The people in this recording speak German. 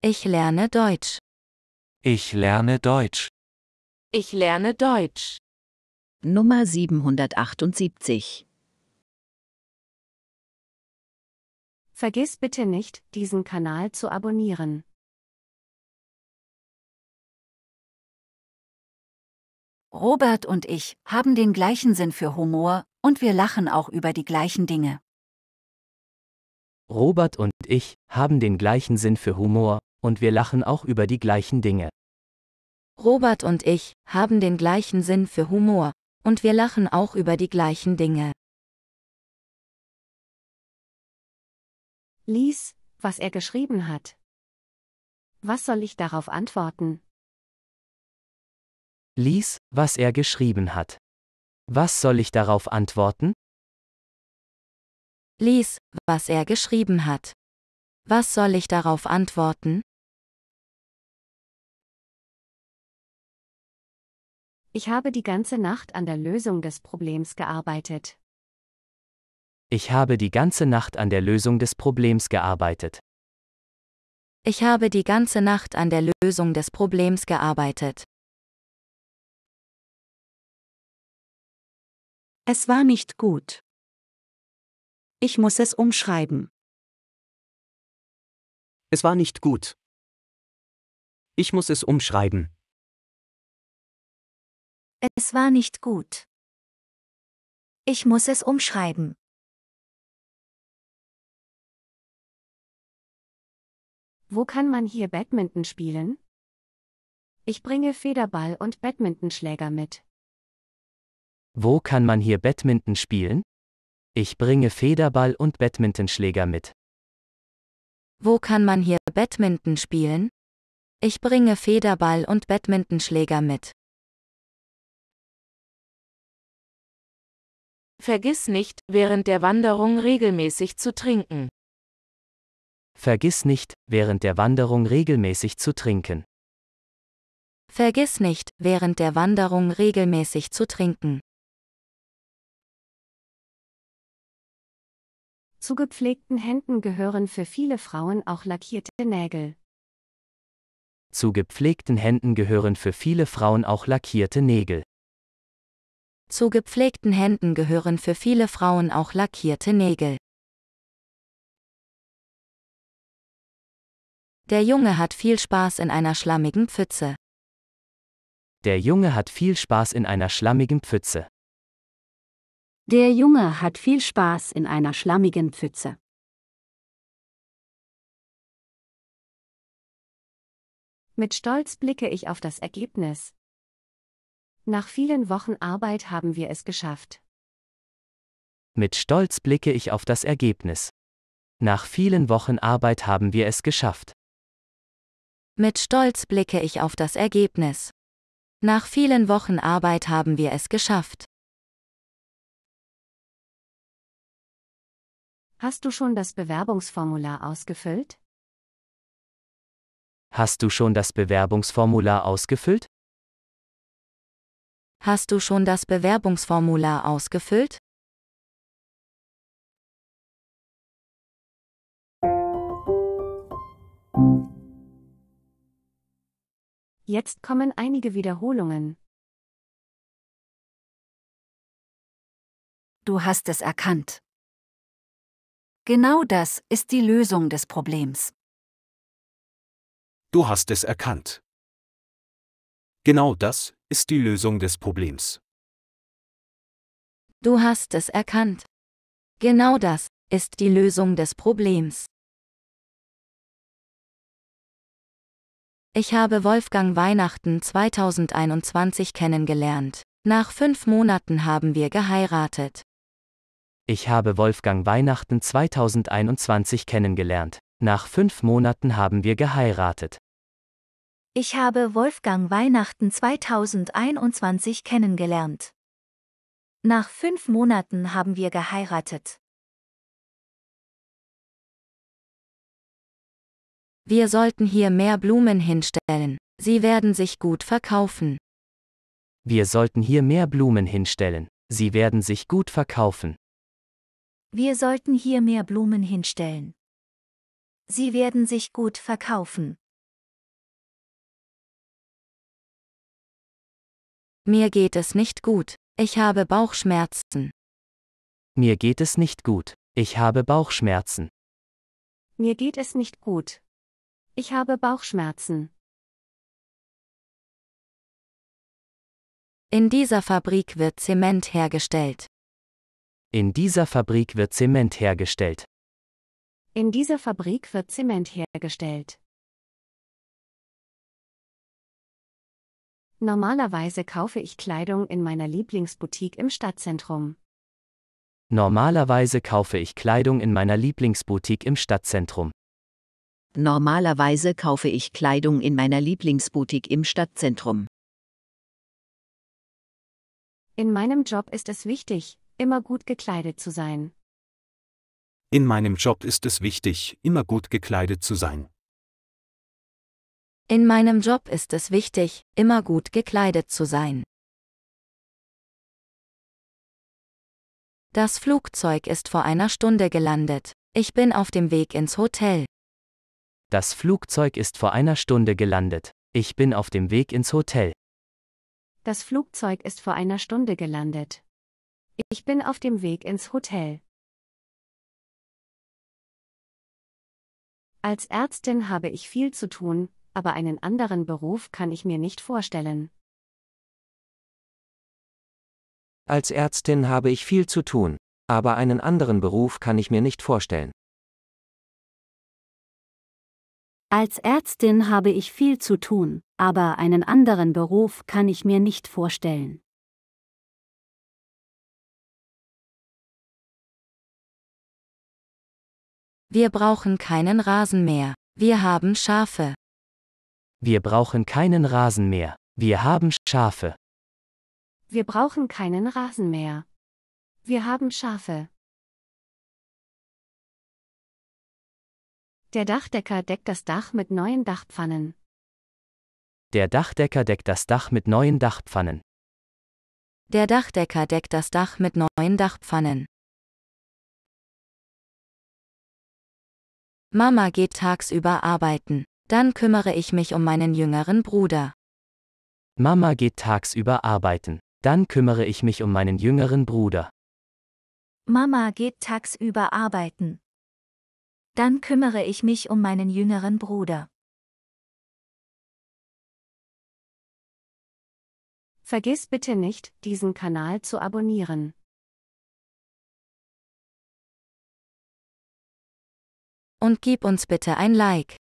Ich lerne Deutsch. Ich lerne Deutsch. Ich lerne Deutsch. Nummer 778. Vergiss bitte nicht, diesen Kanal zu abonnieren. Robert und ich haben den gleichen Sinn für Humor und wir lachen auch über die gleichen Dinge. Robert und ich haben den gleichen Sinn für Humor und wir lachen auch über die gleichen Dinge. Robert und ich haben den gleichen Sinn für Humor, und wir lachen auch über die gleichen Dinge. Lies, was er geschrieben hat. Was soll ich darauf antworten? Lies, was er geschrieben hat. Was soll ich darauf antworten? Lies, was er geschrieben hat. Was soll ich darauf antworten? Ich habe die ganze Nacht an der Lösung des Problems gearbeitet. Ich habe die ganze Nacht an der Lösung des Problems gearbeitet. Ich habe die ganze Nacht an der Lösung des Problems gearbeitet. Es war nicht gut. Ich muss es umschreiben. Es war nicht gut. Ich muss es umschreiben. Es war nicht gut. Ich muss es umschreiben. Wo kann man hier Badminton spielen? Ich bringe Federball und Badmintonschläger mit. Wo kann man hier Badminton spielen? Ich bringe Federball und Badmintonschläger mit. Wo kann man hier Badminton spielen? Ich bringe Federball und Badmintonschläger mit. Vergiss nicht, während der Wanderung regelmäßig zu trinken. Vergiss nicht, während der Wanderung regelmäßig zu trinken. Vergiss nicht, während der Wanderung regelmäßig zu trinken. Zu gepflegten Händen gehören für viele Frauen auch lackierte Nägel. Zu gepflegten Händen gehören für viele Frauen auch lackierte Nägel. Zu gepflegten Händen gehören für viele Frauen auch lackierte Nägel. Der Junge hat viel Spaß in einer schlammigen Pfütze. Der Junge hat viel Spaß in einer schlammigen Pfütze. Der Junge hat viel Spaß in einer schlammigen Pfütze. Mit Stolz blicke ich auf das Ergebnis. Nach vielen Wochen Arbeit haben wir es geschafft. Mit Stolz blicke ich auf das Ergebnis. Nach vielen Wochen Arbeit haben wir es geschafft. Mit Stolz blicke ich auf das Ergebnis. Nach vielen Wochen Arbeit haben wir es geschafft. Hast du schon das Bewerbungsformular ausgefüllt? Hast du schon das Bewerbungsformular ausgefüllt? Hast du schon das Bewerbungsformular ausgefüllt? Jetzt kommen einige Wiederholungen. Du hast es erkannt. Genau das ist die Lösung des Problems. Du hast es erkannt. Genau das ist die Lösung des Problems. Du hast es erkannt. Genau das ist die Lösung des Problems. Ich habe Wolfgang Weihnachten 2021 kennengelernt. Nach fünf Monaten haben wir geheiratet. Ich habe Wolfgang Weihnachten 2021 kennengelernt. Nach fünf Monaten haben wir geheiratet. Ich habe Wolfgang Weihnachten 2021 kennengelernt. Nach fünf Monaten haben wir geheiratet. Wir sollten hier mehr Blumen hinstellen. Sie werden sich gut verkaufen. Wir sollten hier mehr Blumen hinstellen. Sie werden sich gut verkaufen. Wir sollten hier mehr Blumen hinstellen. Sie werden sich gut verkaufen. Mir geht es nicht gut. Ich habe Bauchschmerzen. Mir geht es nicht gut. Ich habe Bauchschmerzen. Mir geht es nicht gut. Ich habe Bauchschmerzen. In dieser Fabrik wird Zement hergestellt. In dieser Fabrik wird Zement hergestellt. In dieser Fabrik wird Zement hergestellt. Normalerweise kaufe ich Kleidung in meiner Lieblingsboutique im Stadtzentrum. Normalerweise kaufe ich Kleidung in meiner Lieblingsboutique im Stadtzentrum. Normalerweise kaufe ich Kleidung in meiner Lieblingsboutique im Stadtzentrum. In meinem Job ist es wichtig, immer gut gekleidet zu sein. In meinem Job ist es wichtig, immer gut gekleidet zu sein. In meinem Job ist es wichtig, immer gut gekleidet zu sein. Das Flugzeug ist vor einer Stunde gelandet. Ich bin auf dem Weg ins Hotel. Das Flugzeug ist vor einer Stunde gelandet. Ich bin auf dem Weg ins Hotel. Das Flugzeug ist vor einer Stunde gelandet. Ich bin auf dem Weg ins Hotel. Als Ärztin habe ich viel zu tun, aber einen anderen Beruf kann ich mir nicht vorstellen. Als Ärztin habe ich viel zu tun, aber einen anderen Beruf kann ich mir nicht vorstellen. Als Ärztin habe ich viel zu tun, aber einen anderen Beruf kann ich mir nicht vorstellen. Wir brauchen keinen Rasen mehr, wir haben Schafe. Wir brauchen keinen Rasen mehr. Wir haben Schafe. Wir brauchen keinen Rasen mehr. Wir haben Schafe. Der Dachdecker deckt das Dach mit neuen Dachpfannen. Der Dachdecker deckt das Dach mit neuen Dachpfannen. Der Dachdecker deckt das Dach mit neuen Dachpfannen. Mama geht tagsüber arbeiten dann kümmere ich mich um meinen jüngeren Bruder. Mama geht tagsüber arbeiten, dann kümmere ich mich um meinen jüngeren Bruder. Mama geht tagsüber arbeiten. Dann kümmere ich mich um meinen jüngeren Bruder. Vergiss bitte nicht, diesen Kanal zu abonnieren. Und gib uns bitte ein Like.